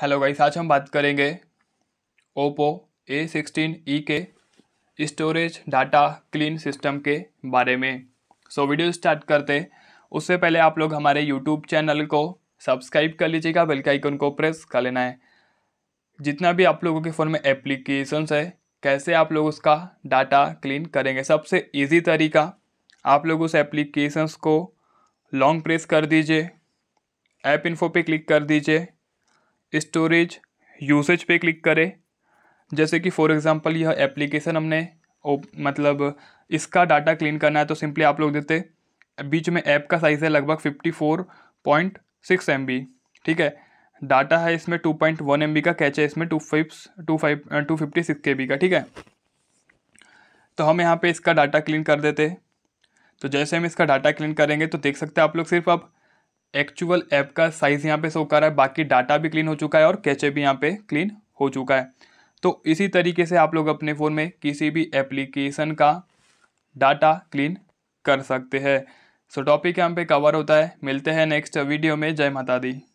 hello guys आज हम बात करेंगे ओप्पो ए सिक्सटीन ई के स्टोरेज डाटा क्लीन सिस्टम के बारे में सो so, वीडियो स्टार्ट करते उससे पहले आप लोग हमारे यूट्यूब चैनल को सब्सक्राइब कर लीजिएगा बेल के आइकन को प्रेस कर लेना है जितना भी आप लोगों के फ़ोन में एप्लीकेशंस है कैसे आप लोग उसका डाटा क्लीन करेंगे सबसे ईजी तरीका आप लोग उस एप्लीकेशंस को लॉन्ग प्रेस कर दीजिए ऐप इन्फो पे क्लिक कर दीजिए स्टोरेज यूसेज पे क्लिक करें जैसे कि फॉर एग्ज़ाम्पल यह एप्लीकेशन हमने ओ, मतलब इसका डाटा क्लीन करना है तो सिंपली आप लोग देते बीच में ऐप का साइज़ है लगभग fifty four point six M B ठीक है डाटा है इसमें two point one M B का कैच है इसमें two five two five two fifty six K B का ठीक है तो हम यहाँ पे इसका डाटा क्लीन कर देते तो जैसे हम इसका डाटा क्लीन करेंगे तो देख सकते हैं आप लोग सिर्फ अब एक्चुअल ऐप का साइज़ यहाँ पे शो कर रहा है बाकी डाटा भी क्लीन हो चुका है और कैचे भी यहाँ पे क्लीन हो चुका है तो इसी तरीके से आप लोग अपने फ़ोन में किसी भी एप्लीकेशन का डाटा क्लीन कर सकते हैं सो टॉपिक यहाँ पे कवर होता है मिलते हैं नेक्स्ट वीडियो में जय माता दी